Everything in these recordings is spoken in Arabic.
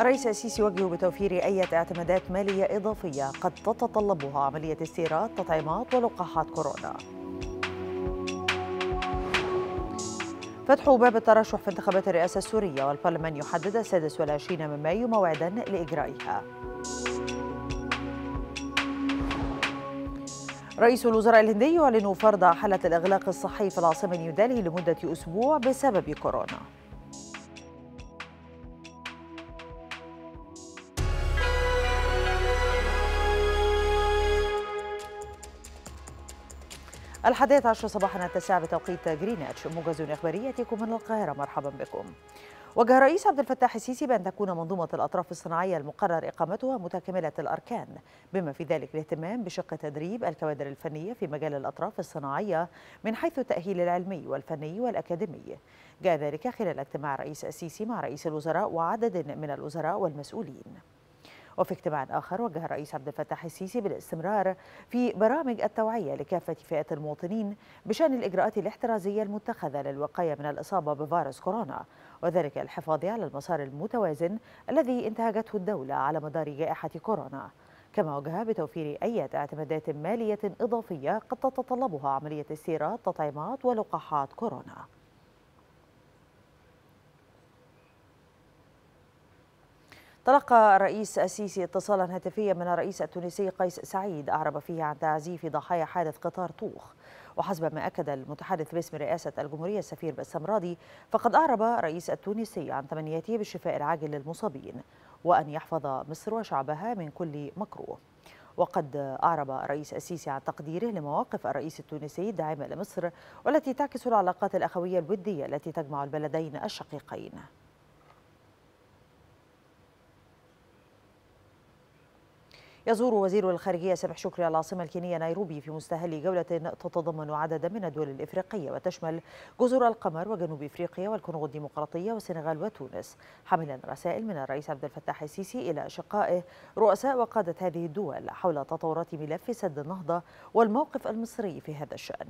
الرئيس السيسي يوجه بتوفير أي اعتمادات مالية إضافية قد تتطلبها عملية استيراد تطعيمات ولقاحات كورونا فتح باب الترشح في انتخابات الرئاسة السورية والبرلمان يحدد 26 من مايو موعدا لإجرائها رئيس الوزراء الهندي يعلن فرض حالة الإغلاق الصحي في العاصمة نيودلهي لمدة أسبوع بسبب كورونا الحادية عشر صباحا التاسعة بتوقيت جرينتش موجز إخباري يأتيكم من القاهرة مرحبا بكم وجه الرئيس عبد الفتاح السيسي بأن تكون منظومة الأطراف الصناعية المقرر إقامتها متكاملة الأركان بما في ذلك الاهتمام بشق تدريب الكوادر الفنية في مجال الأطراف الصناعية من حيث التأهيل العلمي والفني والأكاديمي جاء ذلك خلال اجتماع الرئيس السيسي مع رئيس الوزراء وعدد من الوزراء والمسؤولين وفي اجتماع آخر وجه الرئيس عبد الفتاح السيسي بالاستمرار في برامج التوعية لكافة فئات المواطنين بشأن الإجراءات الاحترازية المتخذة للوقاية من الإصابة بفيروس كورونا وذلك الحفاظ على المسار المتوازن الذي انتهجته الدولة على مدار جائحة كورونا كما وجه بتوفير أي اعتمادات مالية إضافية قد تتطلبها عملية استيراد تطعيمات ولقاحات كورونا تلقى الرئيس السيسي اتصالا هاتفيا من الرئيس التونسي قيس سعيد أعرب فيه عن تعزيف ضحايا حادث قطار طوخ وحسب ما أكد المتحدث باسم رئاسة الجمهورية السفير باسم فقد أعرب الرئيس التونسي عن تمنياته بالشفاء العاجل للمصابين وأن يحفظ مصر وشعبها من كل مكروه وقد أعرب الرئيس السيسي عن تقديره لمواقف الرئيس التونسي الداعمة لمصر والتي تعكس العلاقات الأخوية الودية التي تجمع البلدين الشقيقين يزور وزير الخارجية سامح شكري العاصمة الكينية نيروبي في مستهل جولة تتضمن عددا من الدول الإفريقية وتشمل جزر القمر وجنوب إفريقيا والكونغو الديمقراطية والسنغال وتونس حاملا رسائل من الرئيس عبد الفتاح السيسي إلى أشقائه رؤساء وقادة هذه الدول حول تطورات ملف سد النهضة والموقف المصري في هذا الشأن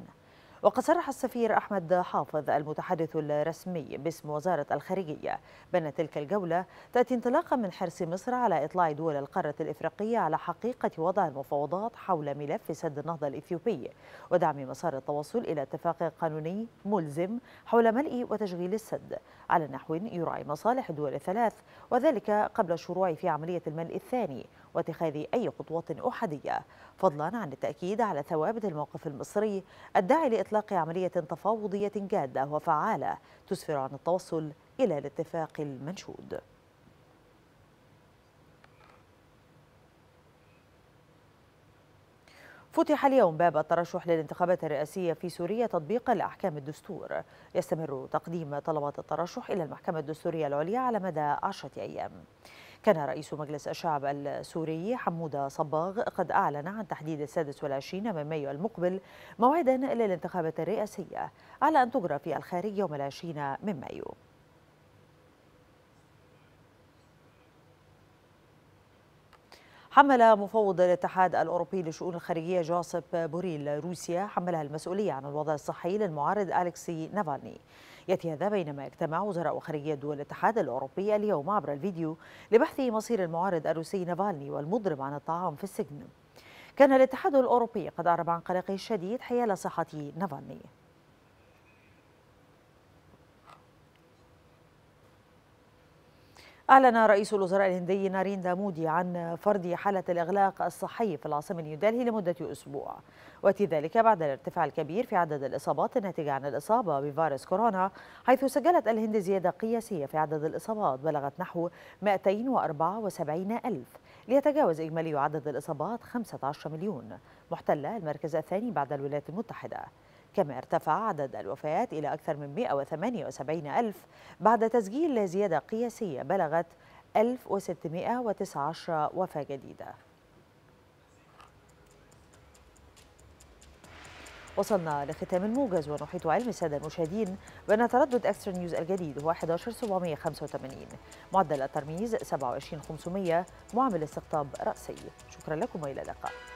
وقد صرح السفير أحمد حافظ المتحدث الرسمي باسم وزارة الخارجية بأن تلك الجولة تأتي انطلاقا من حرص مصر على إطلاع دول القارة الإفريقية على حقيقة وضع المفاوضات حول ملف سد النهضة الإثيوبي ودعم مسار التوصل إلى اتفاق قانوني ملزم حول ملء وتشغيل السد على نحو يراعي مصالح الدول الثلاث وذلك قبل الشروع في عملية الملء الثاني واتخاذ أي خطوات أحادية فضلا عن التأكيد على ثوابت الموقف المصري الداعي لإطلاق إطلاق عملية تفاوضية جادة وفعالة تسفر عن التوصل إلى الاتفاق المنشود فتح اليوم باب الترشح للانتخابات الرئاسية في سوريا تطبيق لأحكام الدستور يستمر تقديم طلبات الترشح إلى المحكمة الدستورية العليا على مدى عشرة أيام كان رئيس مجلس الشعب السوري حمودة صباغ قد أعلن عن تحديد السادس والعشرين من مايو المقبل موعدا للانتخابات الرئاسية على أن تجرى في الخارج يوم العشرين من مايو حمل مفوض الاتحاد الأوروبي للشؤون الخارجية جوسب بوريل روسيا حملها المسؤولية عن الوضع الصحي للمعارض أليكسي نافالني يأتي هذا بينما اجتمع وزراء خارجية دول الاتحاد الأوروبي اليوم عبر الفيديو لبحث مصير المعارض الروسي نافالني والمضرب عن الطعام في السجن كان الاتحاد الأوروبي قد أعرب عن قلقه الشديد حيال صحة نافالني أعلن رئيس الوزراء الهندي ناريندا مودي عن فرض حالة الإغلاق الصحي في العاصمة نيودلهي لمدة أسبوع وأتي ذلك بعد الارتفاع الكبير في عدد الإصابات الناتجة عن الإصابة بفيروس كورونا حيث سجلت الهند زيادة قياسية في عدد الإصابات بلغت نحو 274 ألف ليتجاوز إجمالي عدد الإصابات 15 مليون محتلة المركز الثاني بعد الولايات المتحدة كما ارتفع عدد الوفيات إلى أكثر من 178 ألف بعد تسجيل زيادة قياسية بلغت 1619 وفاة جديدة وصلنا لختام الموجز ونحيط علم السادة المشاهدين بأن تردد أكسترا نيوز الجديد هو 11785 معدل الترميز 27500 معامل استقطاب رأسي شكرا لكم وإلى اللقاء